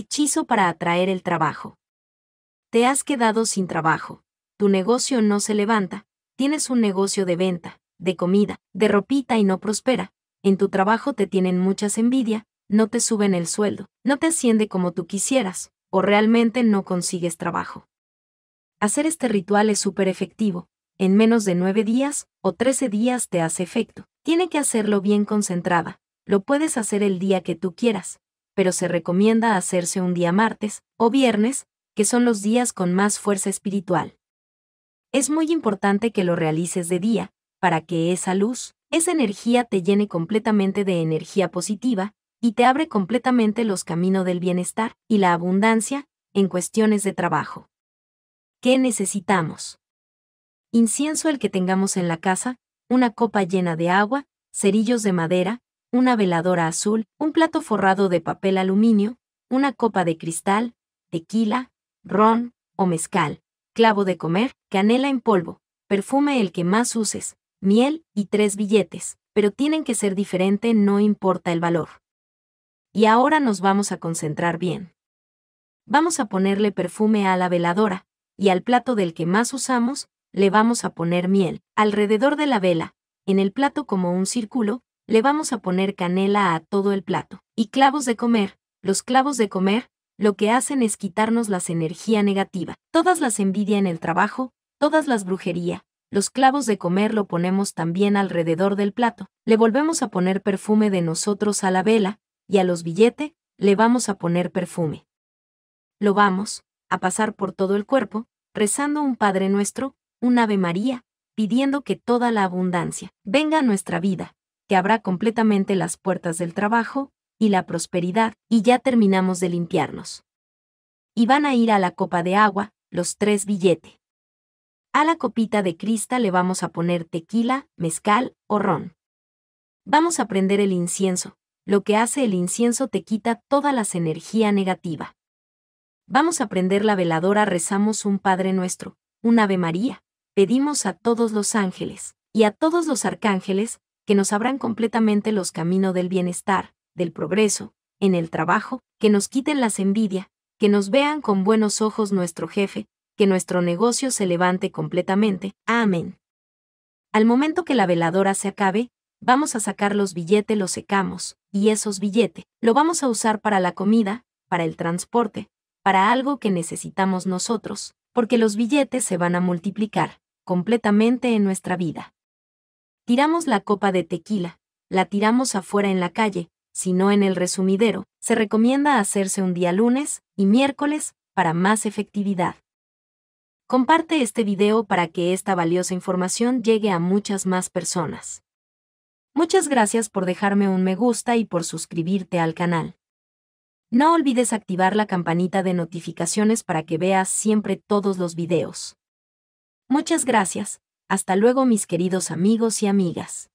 Hechizo para atraer el trabajo. Te has quedado sin trabajo. Tu negocio no se levanta. Tienes un negocio de venta, de comida, de ropita y no prospera. En tu trabajo te tienen muchas envidia, no te suben el sueldo, no te asciende como tú quisieras, o realmente no consigues trabajo. Hacer este ritual es súper efectivo. En menos de nueve días o trece días te hace efecto. Tiene que hacerlo bien concentrada. Lo puedes hacer el día que tú quieras, pero se recomienda hacerse un día martes o viernes, que son los días con más fuerza espiritual. Es muy importante que lo realices de día, para que esa luz, esa energía te llene completamente de energía positiva, y te abre completamente los caminos del bienestar y la abundancia en cuestiones de trabajo. ¿Qué necesitamos? Incienso el que tengamos en la casa, una copa llena de agua, cerillos de madera, una veladora azul, un plato forrado de papel aluminio, una copa de cristal, tequila, ron o mezcal, clavo de comer, canela en polvo, perfume el que más uses, miel y tres billetes, pero tienen que ser diferente no importa el valor. Y ahora nos vamos a concentrar bien. Vamos a ponerle perfume a la veladora, y al plato del que más usamos, le vamos a poner miel, alrededor de la vela, en el plato como un círculo, le vamos a poner canela a todo el plato. Y clavos de comer, los clavos de comer, lo que hacen es quitarnos las energía negativa, todas las envidia en el trabajo, todas las brujería, los clavos de comer lo ponemos también alrededor del plato, le volvemos a poner perfume de nosotros a la vela, y a los billetes, le vamos a poner perfume. Lo vamos, a pasar por todo el cuerpo, rezando un Padre nuestro, un Ave María, pidiendo que toda la abundancia venga a nuestra vida, que abra completamente las puertas del trabajo y la prosperidad, y ya terminamos de limpiarnos. Y van a ir a la copa de agua, los tres billete. A la copita de crista le vamos a poner tequila, mezcal o ron. Vamos a prender el incienso. Lo que hace el incienso te quita toda la energía negativa. Vamos a prender la veladora, rezamos un Padre Nuestro, un Ave María, pedimos a todos los ángeles y a todos los arcángeles que nos abran completamente los caminos del bienestar, del progreso, en el trabajo, que nos quiten las envidia, que nos vean con buenos ojos nuestro jefe, que nuestro negocio se levante completamente. Amén. Al momento que la veladora se acabe, vamos a sacar los billetes, los secamos, y esos billetes lo vamos a usar para la comida, para el transporte, para algo que necesitamos nosotros, porque los billetes se van a multiplicar completamente en nuestra vida. Tiramos la copa de tequila, la tiramos afuera en la calle, si no en el resumidero, se recomienda hacerse un día lunes y miércoles para más efectividad. Comparte este video para que esta valiosa información llegue a muchas más personas. Muchas gracias por dejarme un me gusta y por suscribirte al canal. No olvides activar la campanita de notificaciones para que veas siempre todos los videos. Muchas gracias, hasta luego mis queridos amigos y amigas.